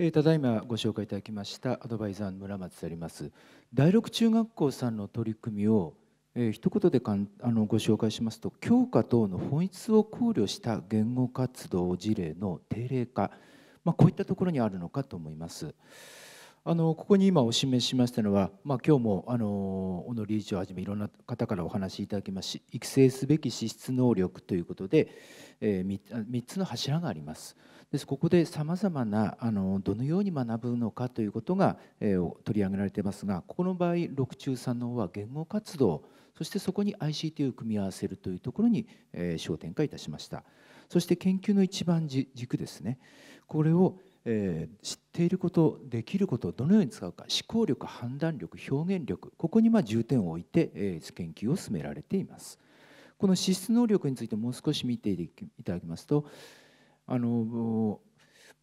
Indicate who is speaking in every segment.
Speaker 1: えただいまご紹介いただきましたアドバイザーの村松であります第六中学校さんの取り組みを、えー、一言でかんあのご紹介しますと教科等の本質を考慮した言語活動事例の定例化、まあ、こういったところにあるのかと思います。あのここに今お示ししましたのは、まあ、今日もあの小野理事長はじめいろんな方からお話しいただきまし育成すべき資質能力ということで、えー、3つの柱があります。ですここでさまざまなあのどのように学ぶのかということが、えー、取り上げられていますがここの場合6中3の方は言語活動そしてそこに ICT を組み合わせるというところに、えー、焦点化いたしましたそして研究の一番軸ですねこれを、えー、知っていることできることをどのように使うか思考力判断力表現力ここにま重点を置いて、え研究を進められていますこの資質能力についてもう少し見ていただきますとあの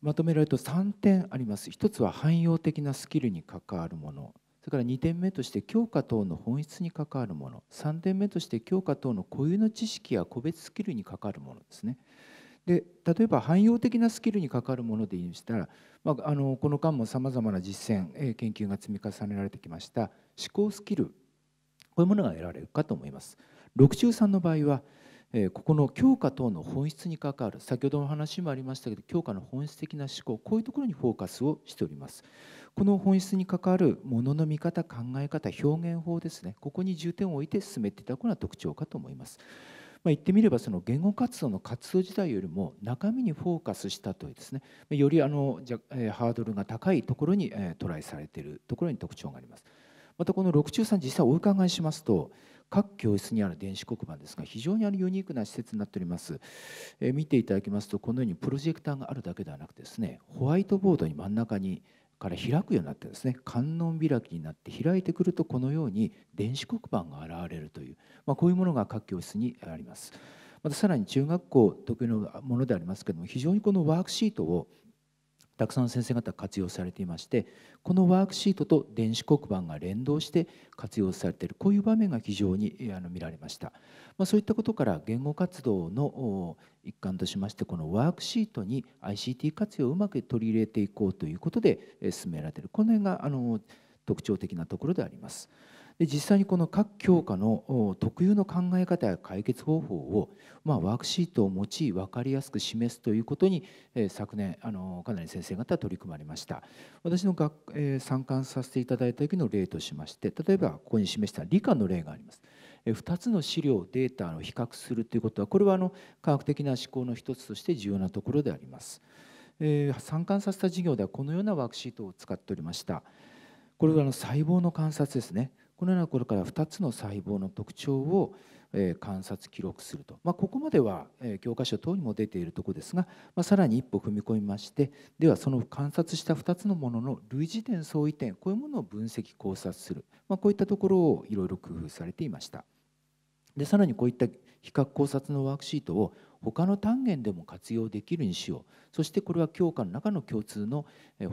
Speaker 1: まとめられると3点あります1つは汎用的なスキルに関わるものそれから2点目として教科等の本質に関わるもの3点目として教科等の固有の知識や個別スキルに関わるものですね。で例えば汎用的なスキルに関わるもので言いましたら、まあ、あのこの間もさまざまな実践研究が積み重ねられてきました思考スキルこういうものが得られるかと思います。6 3の場合はえここの教科等の本質に関わる先ほどの話もありましたけど教科の本質的な思考こういうところにフォーカスをしておりますこの本質に関わるものの見方考え方表現法ですねここに重点を置いて進めていただくのは特徴かと思いますまあ、言ってみればその言語活動の活動自体よりも中身にフォーカスしたというですねよりあのじゃ、えハードルが高いところに、えトライされているところに特徴がありますまたこの6 3実際お伺いしますと各教室にある電子黒板ですが非常にあのユニークな施設になっております、えー、見ていただきますとこのようにプロジェクターがあるだけではなくてですねホワイトボードに真ん中にから開くようになってですね観音開きになって開いてくるとこのように電子黒板が現れるという、まあ、こういうものが各教室にありますまたさらに中学校特有のものでありますけども非常にこのワークシートをたくさんの先生方活用されていましてこのワークシートと電子黒板が連動して活用されているこういう場面が非常にあの見られました、まあ、そういったことから言語活動の一環としましてこのワークシートに ICT 活用をうまく取り入れていこうということで進められているこの辺があの特徴的なところであります。で実際にこの各教科の特有の考え方や解決方法を、まあ、ワークシートを用い分かりやすく示すということに、えー、昨年あのかなり先生方取り組まれました私の学、えー、参観させていただいた時の例としまして例えばここに示した理科の例があります。2つの資料データを比較するということはこれはあの科学的な思考の一つとして重要なところであります、えー、参観させた授業ではこのようなワークシートを使っておりましたこれはあの細胞の観察ですねこのようなことから2つの細胞の特徴を観察記録すると、まあ、ここまでは教科書等にも出ているとこですが、まあ、さらに一歩踏み込みましてではその観察した2つのものの類似点相違点こういうものを分析考察する、まあ、こういったところをいろいろ工夫されていましたでさらにこういった比較考察のワークシートを他の単元でも活用できるにしようそしてこれは教科の中の共通の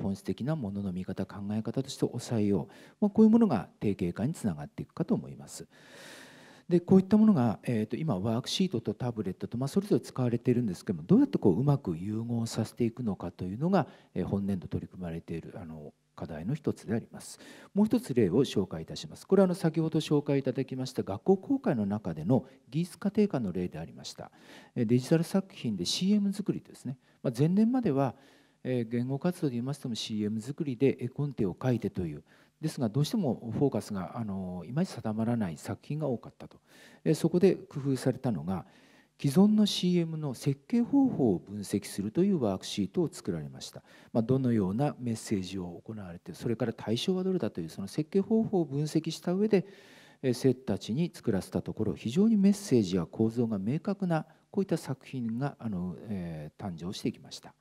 Speaker 1: 本質的なものの見方考え方として抑えよう、まあ、こういうものが定型化につながっていくかと思います。でこういったものが、えー、と今ワークシートとタブレットと、まあ、それぞれ使われているんですけどもどうやってこううまく融合させていくのかというのが、え本年度取り組まれているあの課題の一つでありますもう一つ例を紹介いたしますこれはあの先ほど紹介いただきました学校公開の中での技術家庭科の例でありましたデジタル作品で CM 作りですね、まあ、前年までは言語活動で言いましても CM 作りで絵コンテを書いてというですがどうしてもフォーカスがあのいまいち定まらない作品が多かったとそこで工夫されたのが既存の CM の設計方法を分析するというワークシートを作られました、まあ、どのようなメッセージを行われてそれから対象はどれだというその設計方法を分析した上で生徒たちに作らせたところ非常にメッセージや構造が明確なこういった作品があの、えー、誕生してきました、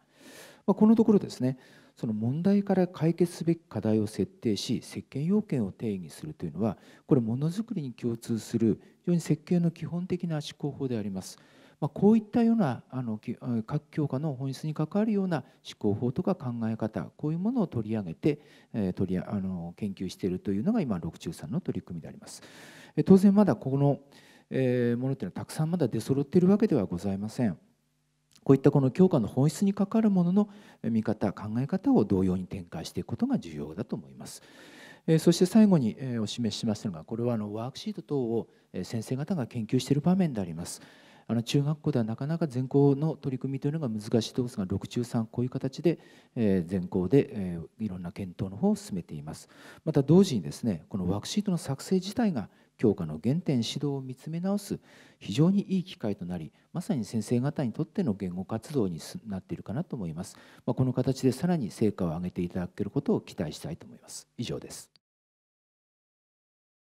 Speaker 1: まあ、このところですねその問題から解決すべき課題を設定し設計要件を定義するというのはこれものづくりに共通する非常に設計の基本的な思考法であります。まあ、こういったようなあの各教科の本質に関わるような思考法とか考え方こういうものを取り上げて、え取りあの研究しているというのが今六中さんの取り組みであります。当然まだこの、えものというのはたくさんまだ出揃っているわけではございません。こういったこの教科の本質にかかるものの見方考え方を同様に展開していくことが重要だと思います。そして最後にお示ししましたのがこれはあのワークシート等を先生方が研究している場面であります。あの中学校ではなかなか全校の取り組みというのが難しいとですが6中3こういう形で全校でいろんな検討の方を進めていますまた同時にですねこのワークシートの作成自体が教科の原点指導を見つめ直す非常にいい機会となりまさに先生方にとっての言語活動になっているかなと思います、まあ、この形でさらに成果を上げていただけることを期待したいと思います以上です